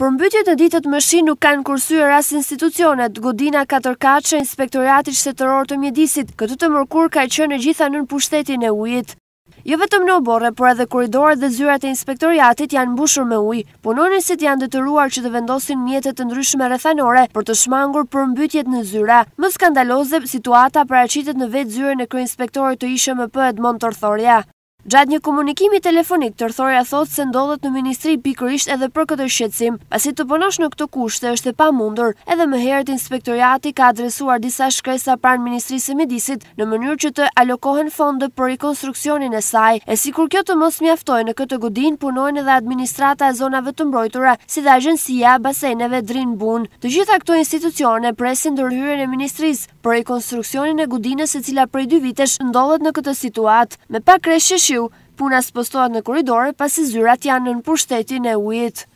Përmbytjet e ditët më shi nuk kanë kursyë as institucionet, godina 4K që inspektoratit shtetëror të mjedisit, këtë të mërkur ka qënë gjitha nën pushtetin e ujit. Jo vetëm në oborre, por edhe koridorët dhe zyrat e inspektoriatit janë bushur me uj, punonisit janë dëtëruar që të vendosin mjetet të ndryshme rethanore për të shmangur për mbytjet në zyra. Më skandalozeb, situata paracitet në vetë zyre në kërë inspektorit të ishe më për Edmond Tërthorja. Gjatë një komunikimi telefonik, tërthorja thotë se ndodhët në ministri pikërisht edhe për këtë shqetsim, pasi të pënosh në këto kushte është e pa mundur, edhe më herët inspektoriati ka adresuar disa shkresa par në ministrisë e medisit në mënyrë që të alokohen fonde për rekonstruksionin e saj, e si kur kjo të mos mjaftoj në këtë godin, punojnë edhe administrata e zonave të mbrojtura, si dhe agjensia, baseneve, drin bun. Të gjitha këto institucione presin dërhyre ministrisë për e godinës prej dy në këtë Me Qiu, puna spostohet në koridore pasi zyrat janë në pushtetin e ujit.